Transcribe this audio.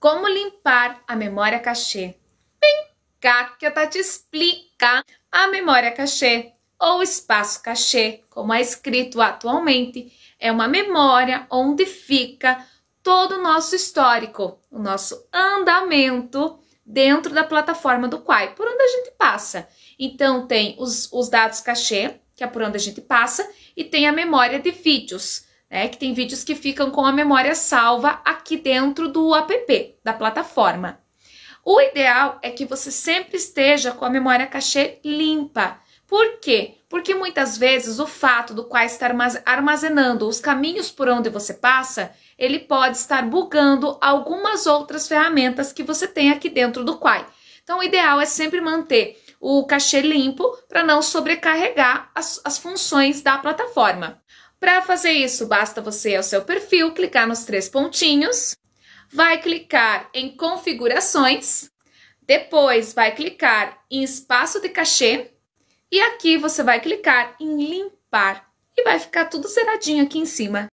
Como limpar a memória cachê? Vem cá que a tá te explicar. a memória cachê ou espaço cachê, como é escrito atualmente, é uma memória onde fica todo o nosso histórico, o nosso andamento dentro da plataforma do Quai, por onde a gente passa. Então tem os, os dados cachê, que é por onde a gente passa, e tem a memória de vídeos, é Que tem vídeos que ficam com a memória salva aqui dentro do app, da plataforma. O ideal é que você sempre esteja com a memória cachê limpa. Por quê? Porque muitas vezes o fato do qual está armazenando os caminhos por onde você passa, ele pode estar bugando algumas outras ferramentas que você tem aqui dentro do Quai. Então, o ideal é sempre manter o cachê limpo para não sobrecarregar as, as funções da plataforma. Para fazer isso, basta você ir ao seu perfil, clicar nos três pontinhos, vai clicar em configurações, depois vai clicar em espaço de cachê e aqui você vai clicar em limpar e vai ficar tudo zeradinho aqui em cima.